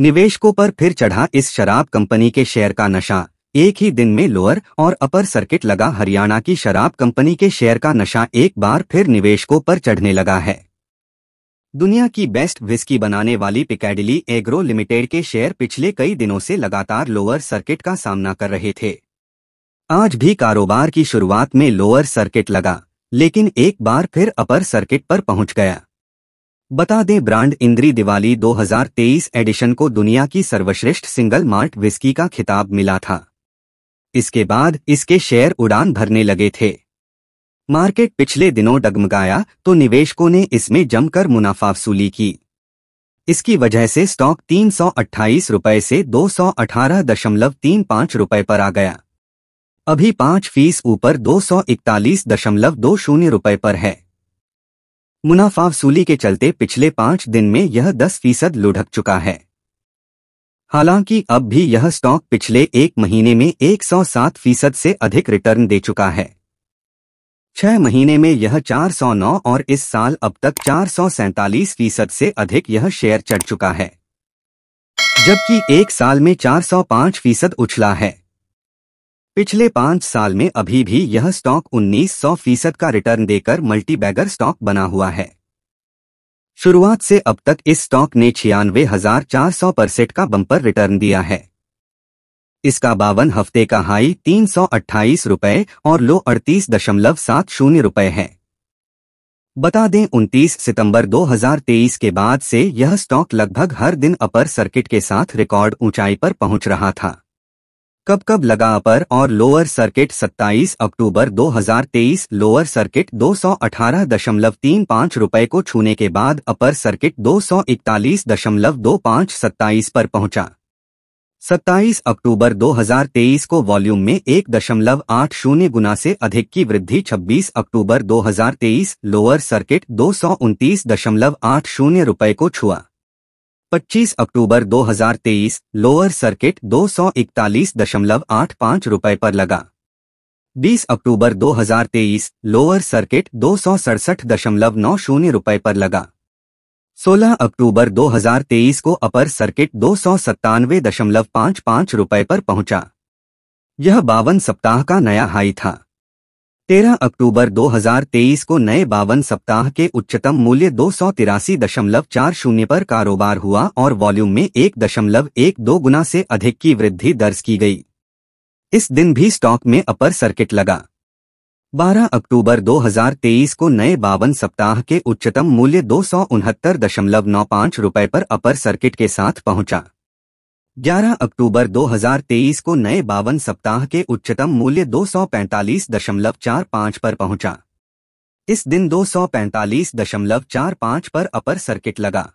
निवेशकों पर फिर चढ़ा इस शराब कंपनी के शेयर का नशा एक ही दिन में लोअर और अपर सर्किट लगा हरियाणा की शराब कंपनी के शेयर का नशा एक बार फिर निवेशकों पर चढ़ने लगा है दुनिया की बेस्ट विस्की बनाने वाली पिकेडिली एग्रो लिमिटेड के शेयर पिछले कई दिनों से लगातार लोअर सर्किट का सामना कर रहे थे आज भी कारोबार की शुरुआत में लोअर सर्किट लगा लेकिन एक बार फिर अपर सर्किट पर पहुंच गया बता दें ब्रांड इंद्री दिवाली 2023 एडिशन को दुनिया की सर्वश्रेष्ठ सिंगल मार्ट विस्की का खिताब मिला था इसके बाद इसके शेयर उड़ान भरने लगे थे मार्केट पिछले दिनों डगमगाया तो निवेशकों ने इसमें जमकर मुनाफा वसूली की इसकी वजह से स्टॉक तीन रुपए से दो रुपए पर आ गया अभी पांच फीस ऊपर दो सौ इकतालीस दशमलव दो शून्य रुपये पर है मुनाफा वसूली के चलते पिछले पांच दिन में यह दस फीसद लुढ़क चुका है हालांकि अब भी यह स्टॉक पिछले एक महीने में 107 फीसद से अधिक रिटर्न दे चुका है छह महीने में यह 409 और इस साल अब तक चार फीसद से अधिक यह शेयर चढ़ चुका है जबकि एक साल में 405 फीसद उछला है पिछले पाँच साल में अभी भी यह स्टॉक 1900 फीसद का रिटर्न देकर मल्टीबैगर स्टॉक बना हुआ है शुरुआत से अब तक इस स्टॉक ने छियानवे हजार चार सौ परसेंट का बम्पर रिटर्न दिया है इसका बावन हफ्ते का हाई तीन सौ अट्ठाईस रुपये और लो अड़तीस दशमलव सात शून्य रुपये है बता दें 29 सितंबर 2023 के बाद से यह स्टॉक लगभग हर दिन अपर सर्किट के साथ रिकॉर्ड ऊंचाई पर पहुंच रहा था कब कब लगा अपर और लोअर सर्किट 27 अक्टूबर 2023 लोअर सर्किट 218.35 रुपए को छूने के बाद अपर सर्किट 241.25 27 पर पहुंचा 27 अक्टूबर 2023 को वॉल्यूम में एक दशमलव आठ शून्य गुना से अधिक की वृद्धि 26 अक्टूबर 2023 लोअर सर्किट दो सौ दशमलव आठ शून्य रुपए को छुआ 25 अक्टूबर 2023 लोअर सर्किट 241.85 रुपए पर लगा 20 अक्टूबर 2023 लोअर सर्किट दो रुपए पर लगा 16 अक्टूबर 2023 को अपर सर्किट दो रुपए पर पहुंचा यह बावन सप्ताह का नया हाई था तेरह अक्टूबर 2023 को नए बावन सप्ताह के उच्चतम मूल्य दो सौ तिरासी दशमलव चार शून्य पर कारोबार हुआ और वॉल्यूम में एक दशमलव एक दो गुना से अधिक की वृद्धि दर्ज की गई इस दिन भी स्टॉक में अपर सर्किट लगा 12 अक्टूबर 2023 को नए बावन सप्ताह के उच्चतम मूल्य दो सौ उनहत्तर दशमलव नौ पाँच रुपये पर अपर सर्किट के साथ पहुंचा 11 अक्टूबर 2023 को नए बावन सप्ताह के उच्चतम मूल्य 245.45 पर पहुंचा इस दिन 245.45 पर अपर सर्किट लगा